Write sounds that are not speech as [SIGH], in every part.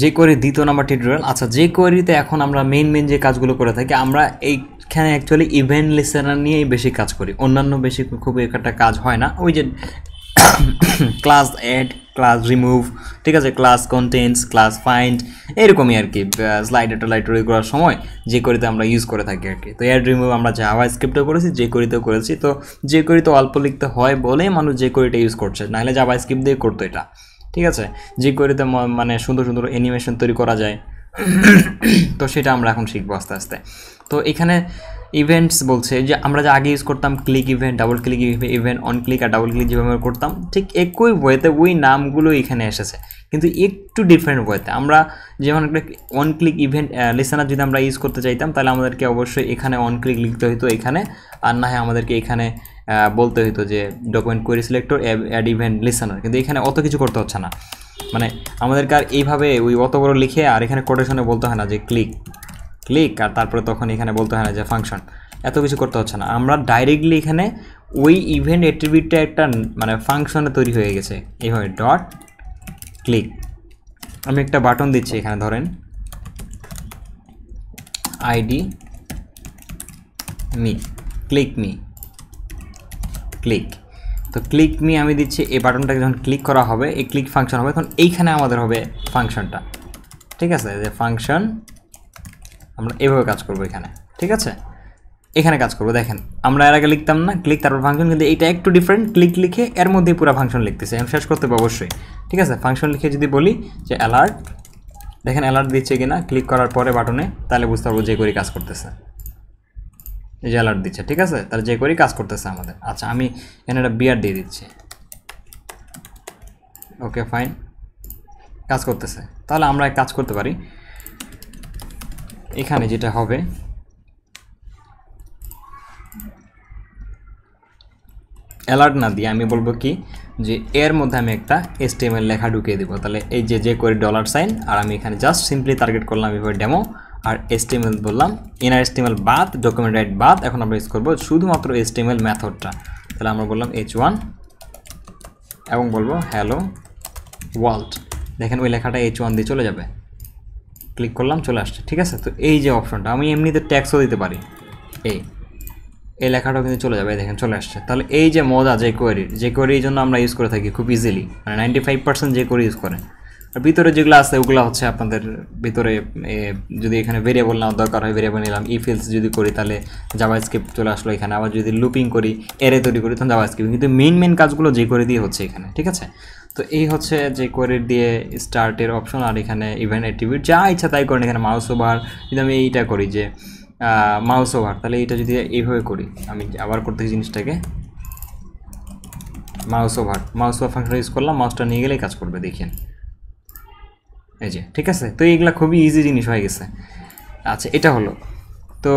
যে কোয়ারি দ্বিতীয় number tutorial আচ্ছা যে কোয়ারিতে এখন আমরা মেন মেন যে কাজগুলো করে থাকি আমরা এইখানে অ্যাকচুয়ালি ইভেন্ট লিসেনার নিয়েই বেশি কাজ করি অন্যান্য বেশি খুব একটা কাজ হয় না ওই যে ক্লাস অ্যাড ক্লাস রিমুভ ঠিক আছে ক্লাস কন্টেন্টস ক্লাস ফাইন্ড এরকমই আর কি এটা লাইট তৈরি করার সময় যে করিতে আমরা ইউজ করে থাকি আর কি তো অ্যাড রিমুভ আমরা যাওয়া স্ক্রিপ্টও করেছি যে করিতেও করেছি তো যে করিতে অল্প লিখতে হয় বলেই মানুষ যে করিটা ইউজ করছে নাহলে যাওয়া স্ক্রিপ্ট দিয়ে করতো এটা ঠিক আছে যে কোয়েরিতে মানে সুন্দর সুন্দর অ্যানিমেশন তৈরি করা যায় তো সেটা আমরা এখন শিখবো আস্তে আস্তে তো এখানে ইভেন্টস বলছে যে আমরা যে আগে ইউজ করতাম click event double click event on click আর ডাবল ক্লিক যেভাবে করতাম ঠিক একই ওয়েতে ওই নামগুলো এখানে এসেছে কিন্তু একটু ডিফারেন্ট ওয়েতে আমরা যেমন একটা অন ক্লিক ইভেন্ট লিসানার যদি আমরা ইউজ করতে চাইতাম তাহলে আমাদেরকে অবশ্যই এখানে অন ক্লিক লিখতে হতো এখানে আর না হয় আমাদেরকে এখানে বলতে হইতো যে document query selector add event listener কিন্তু এখানে অত কিছু করতে হচ্ছে না মানে আমাদেরকে আর এইভাবে ওই অত বড় লিখে আর এখানে কোটেশনে বলতে হয় না যে ক্লিক ক্লিক আর তারপরে তখন এখানে বলতে হয় না যে ফাংশন এত কিছু করতে হচ্ছে না আমরা ডাইরেক্টলি এখানে ওই ইভেন্ট অ্যাট্রিবিউটটা একটা মানে ফাংশনে তৈরি হয়ে গেছে এইভাবে ডট ক্লিক আমি একটা বাটন দিচ্ছি এখানে ধরেন ID me click me click তো ক্লিক নিয়ে আমি দিচ্ছি এই বাটনটাকে যখন ক্লিক করা হবে এই ক্লিক ফাংশন হবে তখন এইখানে আমাদের হবে ফাংশনটা ঠিক আছে যে ফাংশন আমরা এভাবে কাজ করব এখানে ঠিক আছে এখানে কাজ করব দেখেন আমরা এর আগে লিখতাম না ক্লিক তারপর ফাংশন কিন্তু এটা একটু ডিফারেন্ট ক্লিক লিখে এর মধ্যে পুরো ফাংশন লিখতেছে আমি শেষ করতে পারবো অবশ্যই ঠিক আছে ফাংশন লিখে যদি বলি যে অ্যালার্ট দেখেন অ্যালার্ট দিচ্ছে কিনা ক্লিক করার পরে বাটনে তাহলে বুঝতে পারবো যে করি কাজ করতেছে এই যে অ্যালার্ট দিচ্ছে ঠিক আছে তাহলে যে করি কাজ করতেছে আমাদের আচ্ছা আমি এখানে একটা বিয়ার দিয়ে দিচ্ছি ওকে ফাইন কাজ করতেছে তাহলে আমরা কাজ করতে পারি এখানে যেটা হবে অ্যালার্ট না দিয়ে আমি বলবো কি যে এর মধ্যে আমি একটা এসটিএমএল লেখা ঢুকিয়ে দেবো তাহলে এই যে যে করি ডলার সাইন আর আমি এখানে জাস্ট সিম্পলি টার্গেট করলাম এভাবে ডেমো আর এসটিএমএল বললাম ইনার এসটিএমএল বাদ ডকুমেন্ট রাইট বাদ এখন আমরা ইউজ করবো শুধুমাত্র এসটিএমএল ম্যাথডটা তাহলে আমরা বললাম এইচ ওয়ান এবং বলবো হ্যালো ওয়ার্ল্ড দেখেন ওই লেখাটা এইচ ওয়ান দিয়ে চলে যাবে ক্লিক করলাম চলে আসছে ঠিক আছে তো এই যে অপশনটা আমি এমনিতে ট্যাক্সও দিতে পারি এই এই লেখাটাও কিন্তু চলে যাবে দেখেন চলে আসছে তাহলে এই যে মজা যে কোয়ারির যে কোয়ারির জন্য আমরা ইউজ করে থাকি খুব ইজিলি মানে নাইনটি ফাইভ পার্সেন্ট যে কোয়ারি ইউজ করেন ভিতরে যেগুলো আছে ওগুলো হচ্ছে আপনাদের ভিতরে যদি এখানে ভেরিয়েবল নেওয়ার দরকার হয় ভেরিয়েবল নিলাম ইফেলস যদি করি তাহলে জাভা স্ক্রিপ্ট চলে আসলো এখানে আবার যদি লুপিং করি এরে তৈরি করি তখন জাভা স্ক্রিপ্ট কিন্তু মেন মেন কাজগুলো যে করে দিয়ে হচ্ছে এখানে ঠিক আছে তো এই হচ্ছে যে করে দিয়ে স্টার্টের অপশন আর এখানে ইভেন্ট অ্যাট্রিবিউট যা ইচ্ছা তাই করেন এখানে মাউস ওভার যদি আমি এইটা করি যে মাউস ওভার তাহলে এইটা যদি এইভাবে করি আমি আবার করতে জিনিসটাকে mouse over mouse over function use করলাম মাউসটা নিয়ে গেলেই কাজ করবে দেখেন এই যে ঠিক আছে তো এইগুলা খুবই ইজি জিনিস হয়ে গেছে আচ্ছা এটা হলো তো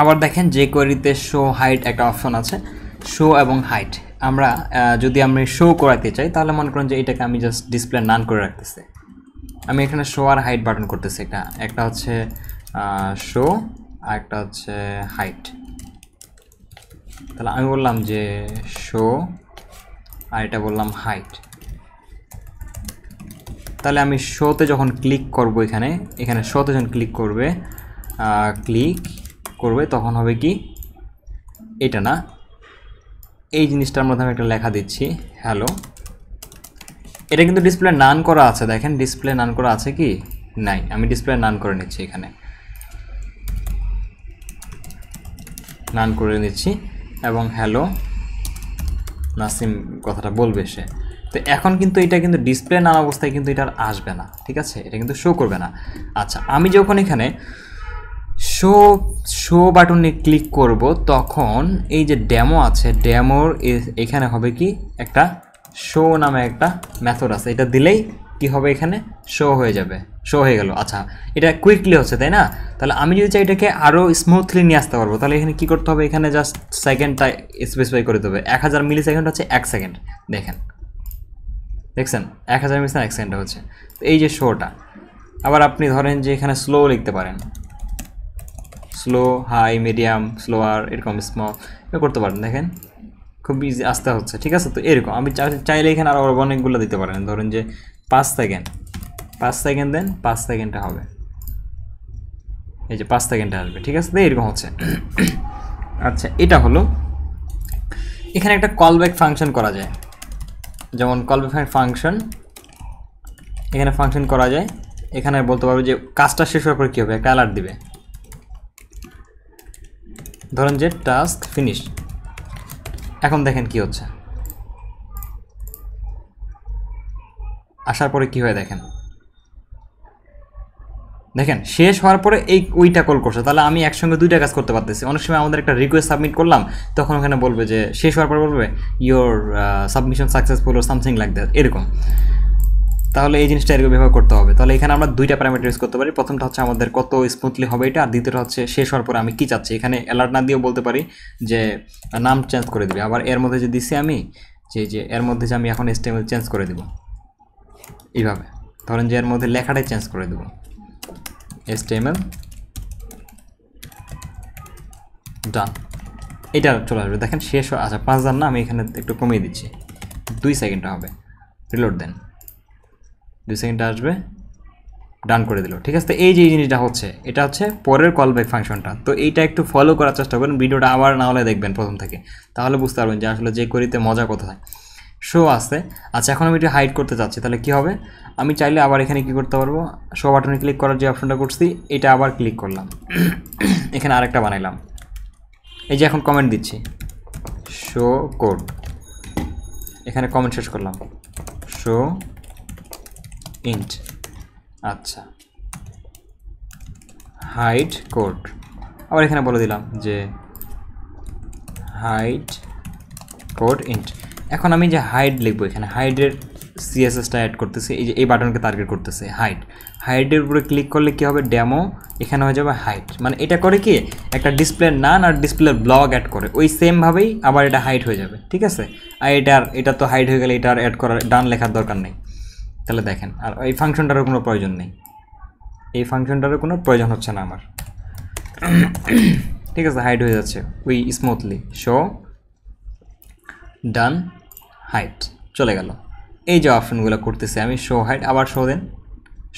আবার দেখেন যে কোয়ারিতে শো হাইট একটা অপশন আছে শো এবং হাইট আমরা যদি আমি শো করাতে চাই তাহলে মনে করেন যে এটাকে আমি জাস্ট ডিসপ্লে নান করে রাখতেছি আমি এখানে শো আর হাইট বাটন করতেছি একটা একটা হচ্ছে শো আর একটা হচ্ছে হাইট তাহলে আমি বললাম যে শো আর এটা বললাম হাইট তাহলে আমি শোতে যখন ক্লিক করব এখানে এখানে শোতে যখন ক্লিক করবে ক্লিক করবে তখন হবে কি এটা না এই জিনিসটার মধ্যে আমি একটা লেখা দিচ্ছি হ্যালো এটা কিন্তু ডিসপ্লে নান করা আছে দেখেন ডিসপ্লে নান করা আছে কি নাই আমি ডিসপ্লে নান করে নিচ্ছি এখানে নান করে নিচ্ছি এবং হ্যালো নাসিম কথাটা বলবে সে তো এখন কিন্তু এটা কিন্তু ডিসপ্লে না অবস্থায় কিন্তু এটা আসবে না ঠিক আছে এটা কিন্তু শো করবে না আচ্ছা আমি যখন এখানে শো শো বাটনে ক্লিক করব তখন এই যে ড্যামো আছে ডেমোর এখানে হবে কি একটা শো নামে একটা মেথড আছে এটা দিলেই কি হবে এখানে শো হয়ে যাবে শো হয়ে গেল আচ্ছা এটা কুইকলি হচ্ছে তাই না তাহলে আমি যদি চাই এটাকে আরও স্মুথলি নিয়ে আসতে পারবো তাহলে এখানে কি করতে হবে এখানে জাস্ট সেকেন্ডটা স্পেসিফাই করে দেবে এক হাজার মিলি সেকেন্ড হচ্ছে এক সেকেন্ড দেখেন দেখছেন এক হাজার মিশন এক সেকেন্ডে হচ্ছে তো এই যে শোটা আবার আপনি ধরেন যে এখানে স্লো লিখতে পারেন স্লো হাই মিডিয়াম স্লোয়ার এরকম স্মল এ করতে পারেন দেখেন খুব ইজি আস্তে হচ্ছে ঠিক আছে তো এরকম আমি চাইলে এখানে আরও অনেকগুলো দিতে পারেন ধরেন যে পাঁচ সেকেন্ড পাঁচ সেকেন্ড দেন পাঁচ সেকেন্ডটা হবে এই যে পাঁচ সেকেন্ডটা আসবে ঠিক আছে তো এরকম হচ্ছে [COUGHS] আচ্ছা এটা হলো এখানে একটা কল ব্যাক ফাংশন করা যায় যেমন কল বিফাইন ফাংশন এখানে ফাংশন করা যায় এখানে বলতে পারবে যে কাজটা শেষ হওয়ার পর কী হবে একটা অ্যালার্ট দিবে ধরেন যে টাস্ক ফিনিশ এখন দেখেন কি হচ্ছে আসার পরে কি হয় দেখেন দেখেন শেষ হওয়ার পরে এই ওইটা কল করছে তাহলে আমি একসঙ্গে দুইটা কাজ করতে পারতেছি অনেক সময় আমাদের একটা রিকোয়েস্ট সাবমিট করলাম তখন ওখানে বলবে যে শেষ হওয়ার পর বলবে your submission successful or something like that এরকম তাহলে এই জিনিসটা এরকম ব্যবহার করতে হবে তাহলে এখানে আমরা দুইটা প্যারামিটার ইউজ করতে পারি প্রথমটা হচ্ছে আমাদের কত স্মুথলি হবে এটা আর দ্বিতীয়টা হচ্ছে শেষ হওয়ার পরে আমি কী চাচ্ছি এখানে অ্যালার্ট না দিয়েও বলতে পারি যে নাম চেঞ্জ করে দিবে আবার এর মধ্যে যে দিছি আমি যে যে এর মধ্যে যে আমি এখন এস্টিমেল চেঞ্জ করে দেবো এইভাবে ধরেন যে এর মধ্যে লেখাটাই চেঞ্জ করে দেবো html ডান এটা চলে আসবে দেখেন শেষ হয়ে আচ্ছা পাঁচ দান না আমি এখানে একটু কমিয়ে দিচ্ছি দুই সেকেন্ডটা হবে রিলোড দেন দুই সেকেন্ডটা আসবে ডান করে দিল ঠিক আছে এই যে এই জিনিসটা হচ্ছে এটা হচ্ছে পরের কল ব্যাক ফাংশনটা তো এইটা একটু ফলো করার চেষ্টা করবেন ভিডিওটা আবার না হলে দেখবেন প্রথম থেকে তাহলে বুঝতে পারবেন যে আসলে যে করিতে মজা কোথায় শো আছে আচ্ছা এখন আমি এটা হাইড করতে চাচ্ছি তাহলে কি হবে আমি চাইলে আবার এখানে কি করতে পারবো শো বাটনে ক্লিক করার যে অপশনটা করছি এটা আবার ক্লিক করলাম [COUGHS] এখানে আরেকটা বানাইলাম এই যে এখন কমেন্ট দিচ্ছি শো কোড এখানে কমেন্ট শেষ করলাম শো ইন্ট আচ্ছা হাইট কোড আবার এখানে বলে দিলাম যে হাইট কোড ইন্ট এখন আমি যে হাইড লিখবো এখানে হাইডের সিএসএসটা অ্যাড করতেছি এই যে এই বাটনকে টার্গেট করতেছে হাইট হাইটের উপরে ক্লিক করলে কি হবে ড্যামো এখানে হয়ে যাবে হাইট মানে এটা করে কি একটা ডিসপ্লে নান আর ডিসপ্লের ব্লগ অ্যাড করে ওই সেমভাবেই আবার এটা হাইট হয়ে যাবে ঠিক আছে আর এটার এটা তো হাইট হয়ে গেলে এটা আর অ্যাড করার ডান লেখার দরকার নেই তাহলে দেখেন আর এই ফাংশনটারও কোনো প্রয়োজন নেই এই ফাংশনটারও কোনো প্রয়োজন হচ্ছে না আমার ঠিক আছে হাইট হয়ে যাচ্ছে we smoothly show done hide চলে গেল এই যে অপশনগুলো করতেছে আমি শো হাইট আবার শো দেন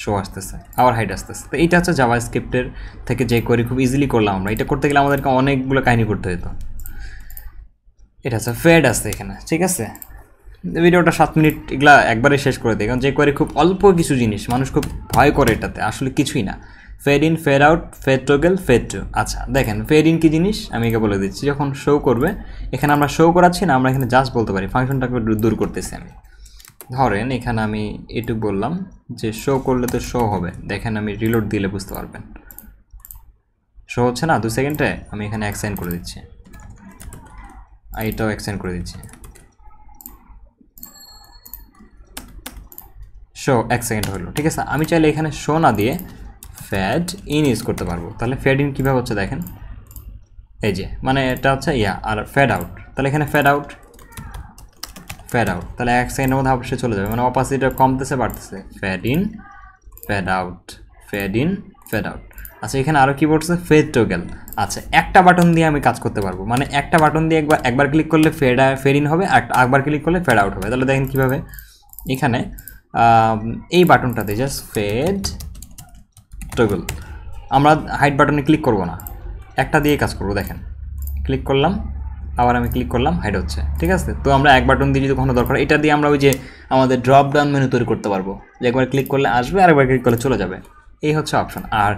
শো আসতেছে আবার হাইট আসতেছে তো এইটা হচ্ছে জাভা স্ক্রিপ্টের থেকে যে করি খুব ইজিলি করলাম আমরা এটা করতে গেলে আমাদেরকে অনেকগুলো কাহিনি করতে হতো এটা হচ্ছে ফেড আসতে এখানে ঠিক আছে ভিডিওটা সাত মিনিট এগুলা একবারে শেষ করে দেয় কারণ যে করে খুব অল্প কিছু জিনিস মানুষ খুব ভয় করে এটাতে আসলে কিছুই না fade in fade out fade গেল ফেড টু আচ্ছা দেখেন ফেড ইন কী জিনিস আমি একে বলে দিচ্ছি যখন শো করবে এখানে আমরা শো করাচ্ছি না আমরা এখানে জাস্ট বলতে পারি ফাংশনটাকে দূর করতেছি আমি ধরেন এখানে আমি এটুক বললাম যে শো করলে তো শো হবে দেখেন আমি রিলোড দিলে বুঝতে পারবেন শো হচ্ছে না দু সেকেন্ডে আমি এখানে এক্সটেন্ড করে দিচ্ছি আর এটাও এক্সটেন্ড করে দিচ্ছি শো এক সেকেন্ড হলো ঠিক আছে আমি চাইলে এখানে শো না দিয়ে ফ্যাড ইন ইউজ করতে পারবো তাহলে ফ্যাড ইন কীভাবে হচ্ছে দেখেন এই যে মানে এটা হচ্ছে ইয়া আর ফ্যাড আউট তাহলে এখানে ফ্যাড আউট ফ্যাড আউট তাহলে এক সেকেন্ডের মধ্যে অবশ্যই চলে যাবে মানে অপাসিটা কমতেছে বাড়তেছে fade in fade out fade in fade out আচ্ছা এখানে আরও কী বলছে ফেড টোকেল আচ্ছা একটা বাটন দিয়ে আমি কাজ করতে পারবো মানে একটা বাটন দিয়ে একবার একবার ক্লিক করলে ফেড ফেড ইন হবে একটা একবার ক্লিক করলে ফেড আউট হবে তাহলে দেখেন কীভাবে এখানে এই বাটনটাতে জাস্ট ফেড টগল আমরা হাইট বাটনে ক্লিক করব না একটা দিয়ে কাজ করব দেখেন ক্লিক করলাম আবার আমি ক্লিক করলাম হাইড হচ্ছে ঠিক আছে তো আমরা এক বাটন দিয়ে যদি কখনো দরকার এটা দিয়ে আমরা ওই যে আমাদের ড্রপ ডাউন মেনু তৈরি করতে পারবো যে একবার ক্লিক করলে আসবে আর একবার ক্লিক করলে চলে যাবে এই হচ্ছে অপশন আর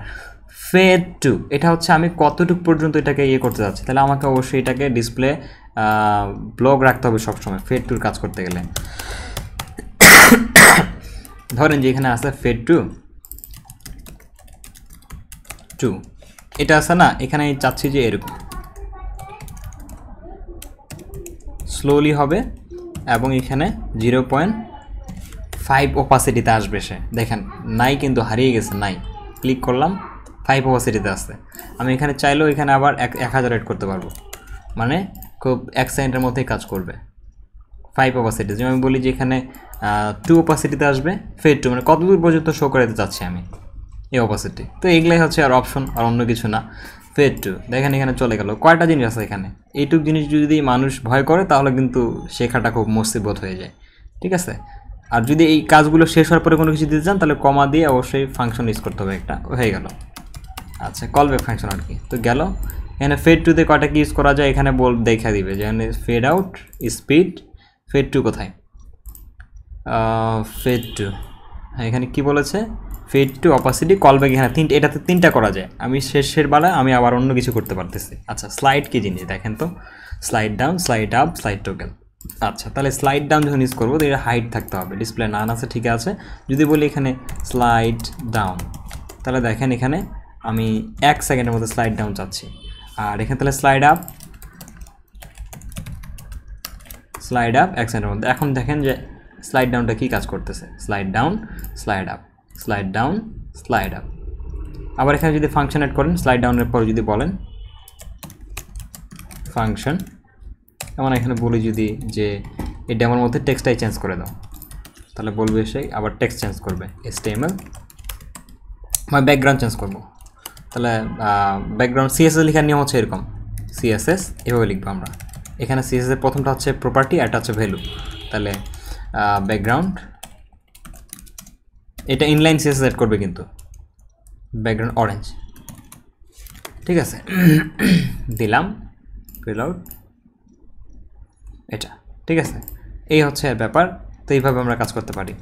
ফেড টু এটা হচ্ছে আমি কতটুকু পর্যন্ত এটাকে ইয়ে করতে যাচ্ছি তাহলে আমাকে অবশ্যই এটাকে ডিসপ্লে ব্লগ রাখতে হবে সবসময় ফেড টুর কাজ করতে গেলে [COUGHS] ধরেন যে এখানে আছে ফেড টু টু এটা আছে না এখানে চাচ্ছি যে এরকম স্লোলি হবে এবং এখানে জিরো পয়েন্ট ফাইভ ওপাসিটিতে আসবে সে দেখেন নাই কিন্তু হারিয়ে গেছে নাই ক্লিক করলাম ফাইভ ওপাসিটিতে আসতে আমি এখানে চাইলেও এখানে আবার এক হাজার এড করতে পারবো মানে খুব এক সেকেন্ডের মধ্যেই কাজ করবে ফাইভ ওপাসিটি যেমন আমি বলি যে এখানে টু ওপাসিটিতে আসবে ফের টু মানে কতদূর পর্যন্ত শো করাতে চাচ্ছি আমি এই অপোজিটে তো এগুলাই হচ্ছে আর অপশন আর অন্য কিছু না ফের টু দেখেন এখানে চলে গেল কয়টা জিনিস আছে এখানে এইটুক জিনিস যদি মানুষ ভয় করে তাহলে কিন্তু শেখাটা খুব মুসিবত হয়ে যায় ঠিক আছে আর যদি এই কাজগুলো শেষ হওয়ার পরে কোনো কিছু দিতে চান তাহলে কমা দিয়ে অবশ্যই ফাংশন ইউজ করতে হবে একটা হয়ে গেল আচ্ছা কলব্যাক ফাংশন আর কি তো গেল এখানে ফেড টুতে কয়টা কি ইউজ করা যায় এখানে বল দেখা দিবে যেখানে fade out speed fade to কোথায় ফেড টু হ্যাঁ এখানে কি বলেছে ফেড টু অপাসিটি কল এখানে তিনটে এটাতে তিনটা করা যায় আমি শেষের বেলা আমি আবার অন্য কিছু করতে পারতেছি আচ্ছা স্লাইড কী জিনিস দেখেন তো slide down slide up slide toggle আচ্ছা তাহলে স্লাইড ডাউন যখন ইউজ করবো এটা হাইট থাকতে হবে ডিসপ্লে নান আছে ঠিক আছে যদি বলি এখানে স্লাইড ডাউন তাহলে দেখেন এখানে আমি এক সেকেন্ডের মধ্যে স্লাইড ডাউন চাচ্ছি আর এখানে তাহলে স্লাইড আপ স্লাইড আপ এক সেকেন্ডের মধ্যে এখন দেখেন যে স্লাইড ডাউনটা কী কাজ করতেছে slide down slide up slide down slide up আবার এখানে যদি ফাংশন অ্যাড করেন স্লাইড ডাউনের পর যদি বলেন ফাংশন এমন এখানে বলি যদি যে এই ডেমোর মধ্যে টেক্সটাই চেঞ্জ করে দাও তাহলে বলবে সে আবার টেক্সট চেঞ্জ করবে এসটিএমএল আমি ব্যাকগ্রাউন্ড চেঞ্জ করব তাহলে ব্যাকগ্রাউন্ড সিএসএস লেখার নিয়ম হচ্ছে এরকম সিএসএস এভাবে লিখবো আমরা এখানে এর প্রথমটা হচ্ছে প্রপার্টি এটা হচ্ছে ভ্যালু তাহলে ব্যাকগ্রাউন্ড এটা ইনলাইন সিএস সেট করবে কিন্তু ব্যাকগ্রাউন্ড অরেঞ্জ ঠিক আছে [COUGHS] দিলাম ফিল আউট এটা ঠিক আছে এই হচ্ছে ব্যাপার তো এইভাবে আমরা কাজ করতে পারি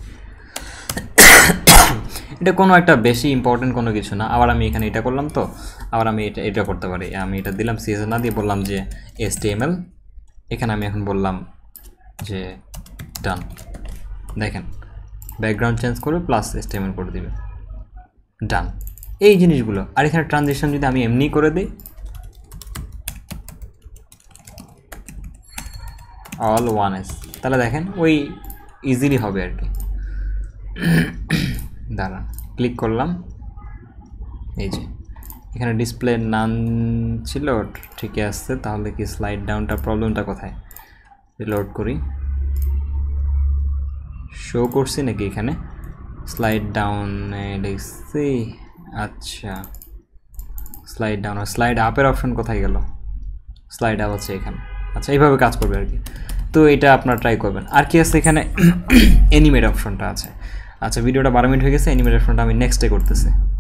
[COUGHS] এটা কোনো একটা বেশি ইম্পর্টেন্ট কোনো কিছু না আবার আমি এখানে এটা করলাম তো আবার আমি এটা এটা করতে পারি আমি এটা দিলাম সিএস না দিয়ে বললাম যে এস এখানে আমি এখন বললাম যে ডান দেখেন ব্যাকগ্রাউন্ড চেঞ্জ করবে প্লাস স্টেমেন করে দিবে ডান এই জিনিসগুলো আর এখানে ট্রানজেকশন যদি আমি এমনি করে দিই অল ওয়ান এস তাহলে দেখেন ওই ইজিলি হবে আর কি [COUGHS] দাঁড়ান ক্লিক করলাম এই যে এখানে ডিসপ্লে নান ছিল ঠিকই আসছে তাহলে কি স্লাইড ডাউনটা প্রবলেমটা কোথায় লোড করি শো করছি নাকি এখানে স্লাইড ডাউনে দেখছি আচ্ছা স্লাইড ডাউন স্লাইড আপের অপশন কোথায় গেল স্লাইড আপ আছে এখানে আচ্ছা এইভাবে কাজ করবে আর কি তো এটা আপনারা ট্রাই করবেন আর কি আছে এখানে অ্যানিমেট [COUGHS] অপশনটা আছে আচ্ছা ভিডিওটা বারো মিনিট হয়ে গেছে অ্যানিমেট অপশনটা আমি নেক্সটে করতেছি